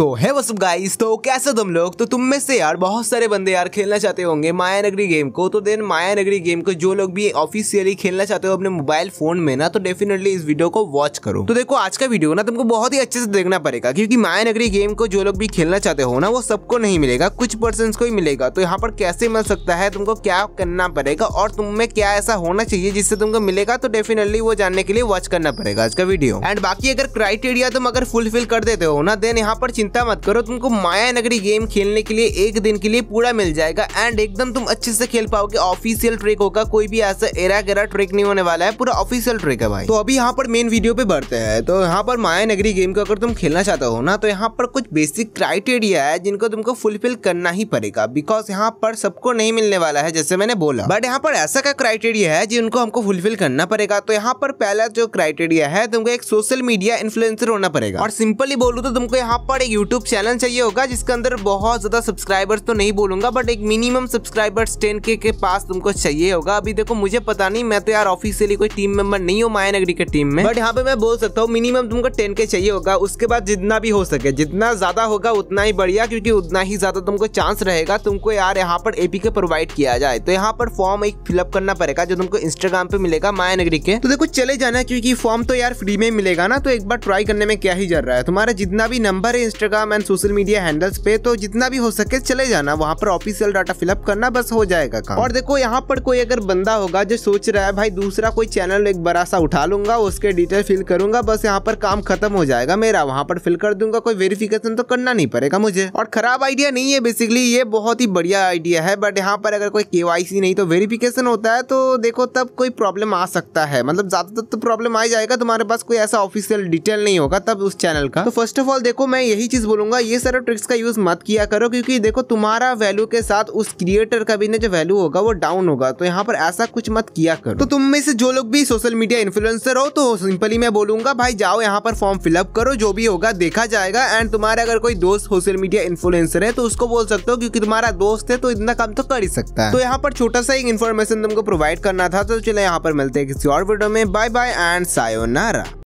तो है वो सब गाइस तो कैसे तुम लोग तो तुम में से यार बहुत सारे बंदे यार खेलना चाहते होंगे माया नगरी गेम को तो देन माया नगरी गेम को जो लोग भी ऑफिशियली खेलना चाहते हो अपने मोबाइल फोन में ना तो डेफिनेटली इस वीडियो को वॉच करो तो देखो आज का वीडियो ना तुमको बहुत ही अच्छे से देखना पड़ेगा क्योंकि माया नगरी गेम को जो लोग भी खेलना चाहते हो ना वो सबको नहीं मिलेगा कुछ पर्सन को ही मिलेगा तो यहाँ पर कैसे मिल सकता है तुमको क्या करना पड़ेगा और तुम में क्या ऐसा होना चाहिए जिससे तुमको मिलेगा तो डेफिनेटली वो जानने के लिए वॉच करना पड़ेगा आज का वीडियो एंड बाकी अगर क्राइटेरिया तुम अगर फुलफिल कर देते हो ना देन यहाँ पर चिंता मत करो तुमको माया नगरी गेम खेलने के लिए एक दिन के लिए पूरा मिल जाएगा एंड एकदम तुम अच्छे से खेल पाओगे ऑफिशियल ट्रिक होगा कोई भी ऐसा एरा गेरा ट्रिक नहीं होने वाला है पूरा ऑफिशियल ट्रिक है भाई तो अभी यहाँ पर मेन वीडियो पे बढ़ते हैं तो यहाँ पर माया नगरी गेम को अगर तुम खेलना चाहते हो ना तो यहाँ पर कुछ बेसिक क्राइटेरिया है जिनको तुमको फुलफिल करना ही पड़ेगा बिकॉज यहाँ पर सबको नहीं मिलने वाला है जैसे मैंने बोला बट यहाँ पर ऐसा का क्राइटेरिया है जिनको हमको फुलफिल करना पड़ेगा तो यहाँ पर पहला जो क्राइटेरिया है तुमको एक सोशल मीडिया इन्फ्लुएंसर होना पड़ेगा और सिंपली बोलू तो तुमको यहाँ पर एक यूट्यूब चैनल चाहिए होगा जिसके अंदर बहुत ज़्यादा सब्सक्राइबर्स तो नहीं बोलूँगा बट एक मिनिमम सब्सक्राइबर्स टेन के, के पास तुमको चाहिए होगा अभी देखो मुझे पता नहीं मैं तो यार ऑफिसियली कोई टीम मेंबर नहीं हूँ माया नगरी के टीम में बट यहाँ पे मैं बोल सकता हूँ मिनिमम तुमको टेन के चाहिए होगा उसके बाद जितना भी हो सके जितना ज़्यादा होगा उतना ही बढ़िया क्योंकि उतना ही ज़्यादा तुमको चांस रहेगा तुमको यार यहाँ पर एपी के प्रोवाइड किया जाए तो यहाँ पर फॉर्म एक फिलअप करना पड़ेगा जो तुमको इंस्टाग्राम पे मिलेगा माया नगरी के तो देखो चले जाना क्योंकि फॉर्म तो यार फ्री में मिलेगा ना तो एक बार ट्राई करने में क्या ही जर रहा है तुम्हारा जितना भी नंबर है Instagram and social media handles पे तो जितना भी हो सके चले जाना वहाँ पर ऑफिशियल डाटा फिलअप करना बस हो जाएगा काम और देखो यहाँ पर कोई अगर बंदा होगा जो सोच रहा है भाई दूसरा कोई चैनल एक बड़ा सा उठा लूंगा उसके डिटेल फिल करूंगा बस यहाँ पर काम खत्म हो जाएगा मेरा वहाँ पर फिल कर दूंगा कोई वेरिफिकेशन तो करना नहीं पड़ेगा मुझे और खराब आइडिया नहीं है बेसिकली ये बहुत ही बढ़िया आइडिया है बट यहाँ पर अगर कोई के नहीं तो वेरिफिकेशन होता है तो देखो तब कोई प्रॉब्लम आ सकता है मतलब ज्यादातर तो प्रॉब्लम आ जाएगा तुम्हारे पास कोई ऐसा ऑफिशियल डिटेल नहीं होगा तब उस चैनल का तो फर्स्ट ऑफ ऑल देखो मैं यही चीज़ बोलूंगा ये सारे ट्रिक्स का यूज़ मत किया करो क्योंकि देखो तुम्हारा वैल्यू के साथ उस क्रिएटर का भी ना जो वैल्यू होगा वो डाउन होगा तो यहाँ पर ऐसा कुछ मत किया करो तो तुम में से जो लोग भी सोशल मीडिया इन्फ्लुएंसर हो तो सिंपली मैं बोलूंगा भाई जाओ यहाँ पर फॉर्म फिलअप करो जो भी होगा देखा जाएगा एंड तुम्हारे अगर कोई दोस्त सोशल मीडिया इन्फ्लुएंसर है तो उसको बोल सकते हो क्योंकि तुम्हारा दोस्त है तो इतना काम तो कर ही सकता है तो यहाँ पर छोटा सा एक इन्फॉर्मेशन तुमको प्रोवाइड करना था तो चलो यहाँ पर मिलते हैं किसी और वीडियो में बाय बाय एंड सायो नारा